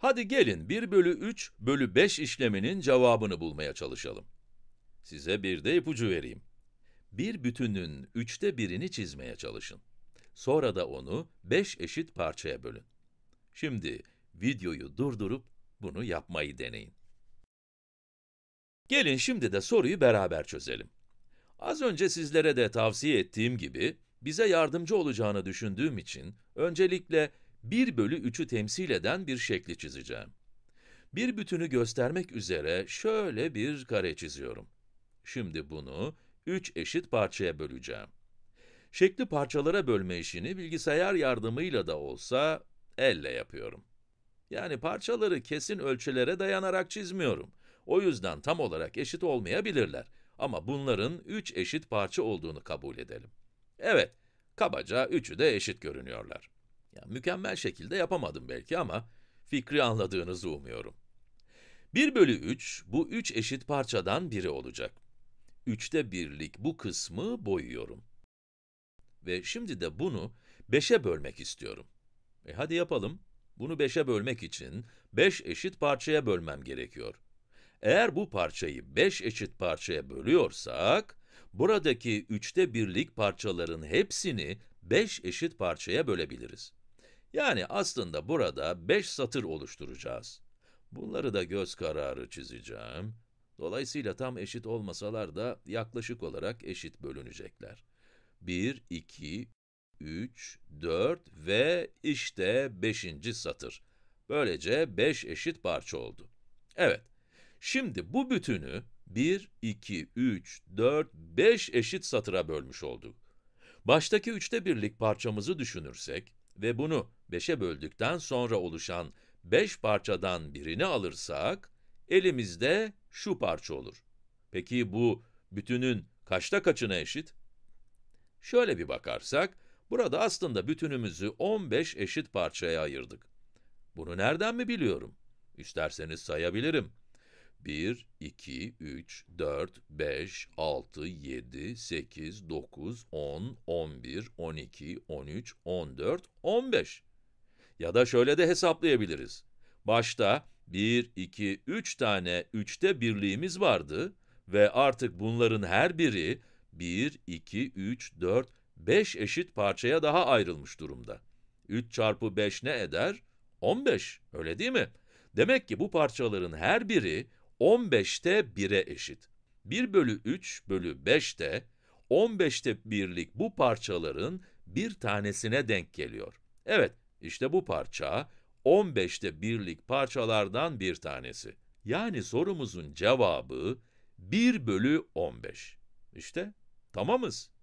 Hadi gelin 1 bölü 3 bölü 5 işleminin cevabını bulmaya çalışalım. Size bir de ipucu vereyim. Bir bütünün üçte birini çizmeye çalışın. Sonra da onu 5 eşit parçaya bölün. Şimdi videoyu durdurup bunu yapmayı deneyin. Gelin şimdi de soruyu beraber çözelim. Az önce sizlere de tavsiye ettiğim gibi, bize yardımcı olacağını düşündüğüm için öncelikle 1 bölü 3'ü temsil eden bir şekli çizeceğim. Bir bütünü göstermek üzere şöyle bir kare çiziyorum. Şimdi bunu 3 eşit parçaya böleceğim. Şekli parçalara bölme işini bilgisayar yardımıyla da olsa elle yapıyorum. Yani parçaları kesin ölçülere dayanarak çizmiyorum. O yüzden tam olarak eşit olmayabilirler. Ama bunların 3 eşit parça olduğunu kabul edelim. Evet, kabaca üçü de eşit görünüyorlar. Ya, mükemmel şekilde yapamadım belki ama fikri anladığınızı umuyorum. 1 bölü 3 bu 3 eşit parçadan biri olacak. 3'te birlik bu kısmı boyuyorum. Ve şimdi de bunu 5'e bölmek istiyorum. E hadi yapalım. Bunu 5'e bölmek için 5 eşit parçaya bölmem gerekiyor. Eğer bu parçayı 5 eşit parçaya bölüyorsak, buradaki 3'te birlik parçaların hepsini 5 eşit parçaya bölebiliriz. Yani aslında burada 5 satır oluşturacağız. Bunları da göz kararı çizeceğim. Dolayısıyla tam eşit olmasalar da yaklaşık olarak eşit bölünecekler. 1, 2, 3, 4 ve işte 5. satır. Böylece 5 eşit parça oldu. Evet, şimdi bu bütünü 1, 2, 3, 4, 5 eşit satıra bölmüş olduk. Baştaki üçte birlik parçamızı düşünürsek, ve bunu 5'e böldükten sonra oluşan 5 parçadan birini alırsak, elimizde şu parça olur. Peki bu bütünün kaçta kaçına eşit? Şöyle bir bakarsak, burada aslında bütünümüzü 15 eşit parçaya ayırdık. Bunu nereden mi biliyorum? İsterseniz sayabilirim. 1, 2, 3, 4, 5, 6, 7, 8, 9, 10, 11, 12, 13, 14, 15. Ya da şöyle de hesaplayabiliriz. Başta 1, 2, 3 tane 3'te birliğimiz vardı ve artık bunların her biri 1, 2, 3, 4, 5 eşit parçaya daha ayrılmış durumda. 3 çarpı 5 ne eder? 15, öyle değil mi? Demek ki bu parçaların her biri 15'te 1'e eşit. 1 bölü 3 bölü 5 de 15'te 1'lik bu parçaların bir tanesine denk geliyor. Evet, işte bu parça 15'te 1'lik parçalardan bir tanesi. Yani sorumuzun cevabı 1 bölü 15. İşte tamamız.